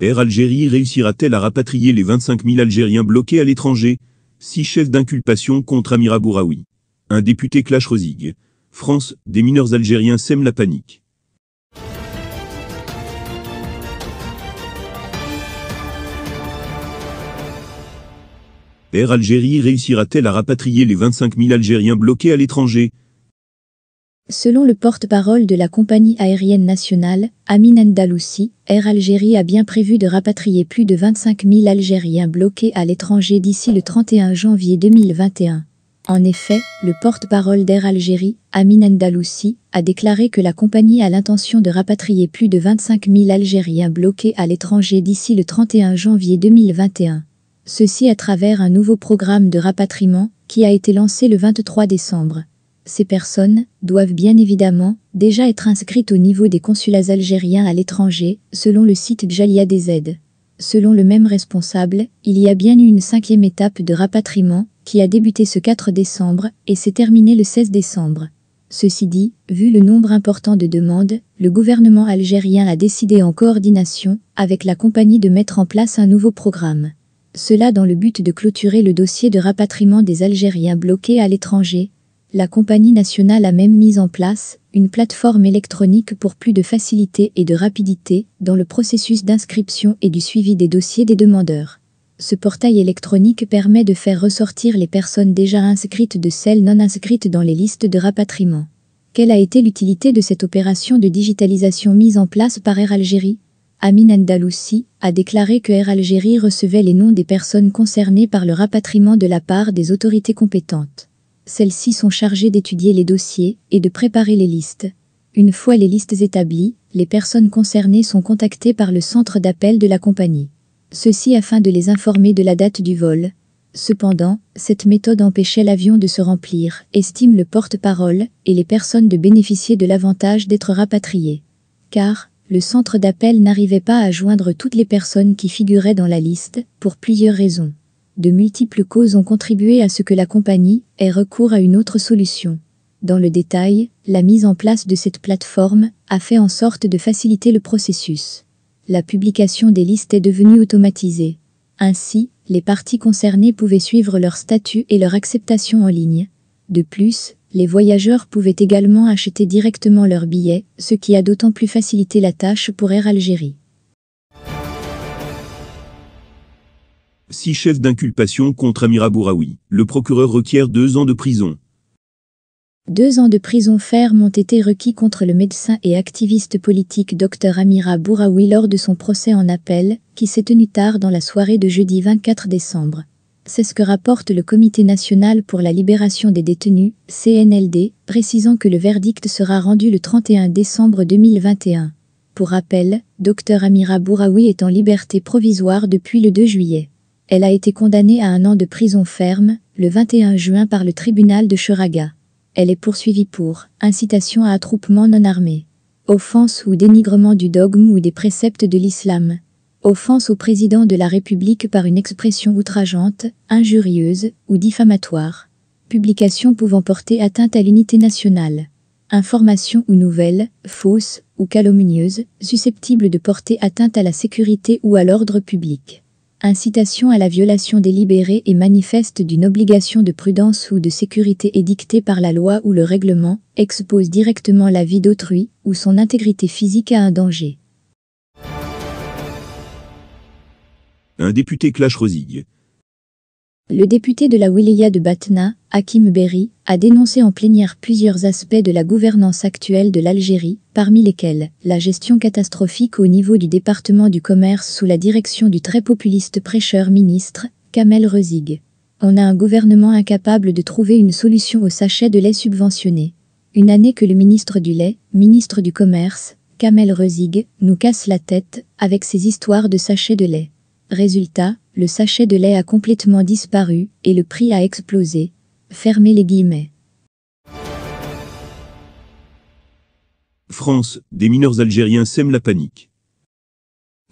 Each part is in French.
Air Algérie réussira-t-elle à rapatrier les 25 000 Algériens bloqués à l'étranger Six chefs d'inculpation contre Amira Bouraoui. Un député clash Rosig. France, des mineurs algériens sèment la panique. Air Algérie réussira-t-elle à rapatrier les 25 000 Algériens bloqués à l'étranger Selon le porte-parole de la compagnie aérienne nationale, Amin Andalousi, Air Algérie a bien prévu de rapatrier plus de 25 000 Algériens bloqués à l'étranger d'ici le 31 janvier 2021. En effet, le porte-parole d'Air Algérie, Amin Andalousi, a déclaré que la compagnie a l'intention de rapatrier plus de 25 000 Algériens bloqués à l'étranger d'ici le 31 janvier 2021. Ceci à travers un nouveau programme de rapatriement qui a été lancé le 23 décembre. Ces personnes doivent bien évidemment déjà être inscrites au niveau des consulats algériens à l'étranger, selon le site Jalia des aides. Selon le même responsable, il y a bien eu une cinquième étape de rapatriement qui a débuté ce 4 décembre et s'est terminée le 16 décembre. Ceci dit, vu le nombre important de demandes, le gouvernement algérien a décidé en coordination avec la compagnie de mettre en place un nouveau programme. Cela dans le but de clôturer le dossier de rapatriement des Algériens bloqués à l'étranger la compagnie nationale a même mis en place une plateforme électronique pour plus de facilité et de rapidité dans le processus d'inscription et du suivi des dossiers des demandeurs. Ce portail électronique permet de faire ressortir les personnes déjà inscrites de celles non inscrites dans les listes de rapatriement. Quelle a été l'utilité de cette opération de digitalisation mise en place par Air Algérie Amin Andalousi a déclaré que Air Algérie recevait les noms des personnes concernées par le rapatriement de la part des autorités compétentes. Celles-ci sont chargées d'étudier les dossiers et de préparer les listes. Une fois les listes établies, les personnes concernées sont contactées par le centre d'appel de la compagnie. Ceci afin de les informer de la date du vol. Cependant, cette méthode empêchait l'avion de se remplir, estime le porte-parole, et les personnes de bénéficier de l'avantage d'être rapatriées. Car, le centre d'appel n'arrivait pas à joindre toutes les personnes qui figuraient dans la liste, pour plusieurs raisons. De multiples causes ont contribué à ce que la compagnie ait recours à une autre solution. Dans le détail, la mise en place de cette plateforme a fait en sorte de faciliter le processus. La publication des listes est devenue automatisée. Ainsi, les parties concernées pouvaient suivre leur statut et leur acceptation en ligne. De plus, les voyageurs pouvaient également acheter directement leurs billets, ce qui a d'autant plus facilité la tâche pour Air Algérie. Six chefs d'inculpation contre Amira Bouraoui. Le procureur requiert deux ans de prison. Deux ans de prison ferme ont été requis contre le médecin et activiste politique Dr Amira Bouraoui lors de son procès en appel, qui s'est tenu tard dans la soirée de jeudi 24 décembre. C'est ce que rapporte le Comité national pour la libération des détenus, CNLD, précisant que le verdict sera rendu le 31 décembre 2021. Pour rappel, Dr Amira Bouraoui est en liberté provisoire depuis le 2 juillet. Elle a été condamnée à un an de prison ferme, le 21 juin par le tribunal de Cheraga. Elle est poursuivie pour incitation à attroupement non armé, offense ou dénigrement du dogme ou des préceptes de l'islam, offense au président de la République par une expression outrageante, injurieuse ou diffamatoire, publication pouvant porter atteinte à l'unité nationale, information ou nouvelle, fausse ou calomnieuse, susceptible de porter atteinte à la sécurité ou à l'ordre public incitation à la violation délibérée et manifeste d'une obligation de prudence ou de sécurité édictée par la loi ou le règlement, expose directement la vie d'autrui ou son intégrité physique à un danger. Un député clash Rosigue. Le député de la wilaya de Batna, Hakim Berry, a dénoncé en plénière plusieurs aspects de la gouvernance actuelle de l'Algérie, parmi lesquels la gestion catastrophique au niveau du département du commerce sous la direction du très populiste prêcheur ministre, Kamel Rezig. On a un gouvernement incapable de trouver une solution au sachet de lait subventionné. Une année que le ministre du lait, ministre du commerce, Kamel Rezig, nous casse la tête avec ses histoires de sachets de lait. Résultat, le sachet de lait a complètement disparu et le prix a explosé. Fermez les guillemets. France, des mineurs algériens sèment la panique.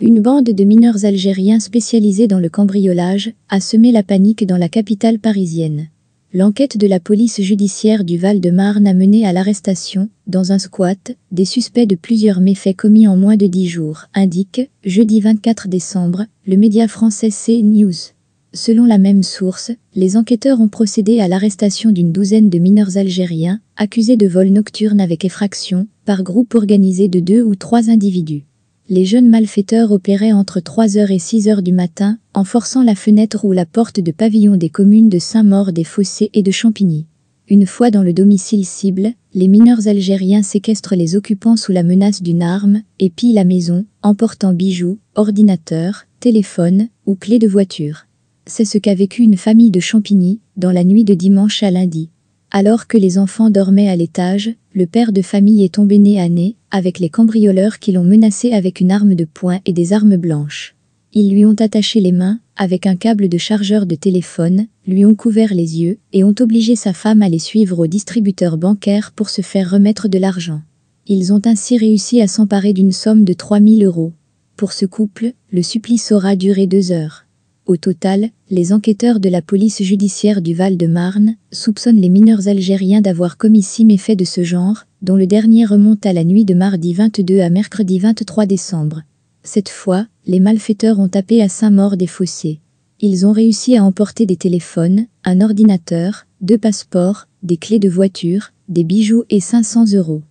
Une bande de mineurs algériens spécialisés dans le cambriolage a semé la panique dans la capitale parisienne. L'enquête de la police judiciaire du Val-de-Marne a mené à l'arrestation, dans un squat, des suspects de plusieurs méfaits commis en moins de dix jours, indique, jeudi 24 décembre, le média français CNews. Selon la même source, les enquêteurs ont procédé à l'arrestation d'une douzaine de mineurs algériens, accusés de vol nocturne avec effraction, par groupe organisé de deux ou trois individus les jeunes malfaiteurs opéraient entre 3h et 6h du matin en forçant la fenêtre ou la porte de pavillon des communes de Saint-Maur-des-Fossés et de Champigny. Une fois dans le domicile cible, les mineurs algériens séquestrent les occupants sous la menace d'une arme et pillent la maison, emportant bijoux, ordinateurs, téléphones ou clés de voiture. C'est ce qu'a vécu une famille de Champigny dans la nuit de dimanche à lundi. Alors que les enfants dormaient à l'étage, le père de famille est tombé nez à nez avec les cambrioleurs qui l'ont menacé avec une arme de poing et des armes blanches. Ils lui ont attaché les mains avec un câble de chargeur de téléphone, lui ont couvert les yeux et ont obligé sa femme à les suivre au distributeur bancaire pour se faire remettre de l'argent. Ils ont ainsi réussi à s'emparer d'une somme de 3000 euros. Pour ce couple, le supplice aura duré deux heures. Au total, les enquêteurs de la police judiciaire du Val-de-Marne soupçonnent les mineurs algériens d'avoir commis six méfaits de ce genre, dont le dernier remonte à la nuit de mardi 22 à mercredi 23 décembre. Cette fois, les malfaiteurs ont tapé à Saint-Maur-des-Fossés. Ils ont réussi à emporter des téléphones, un ordinateur, deux passeports, des clés de voiture, des bijoux et 500 euros.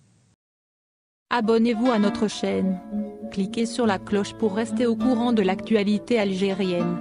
Abonnez-vous à notre chaîne. Cliquez sur la cloche pour rester au courant de l'actualité algérienne.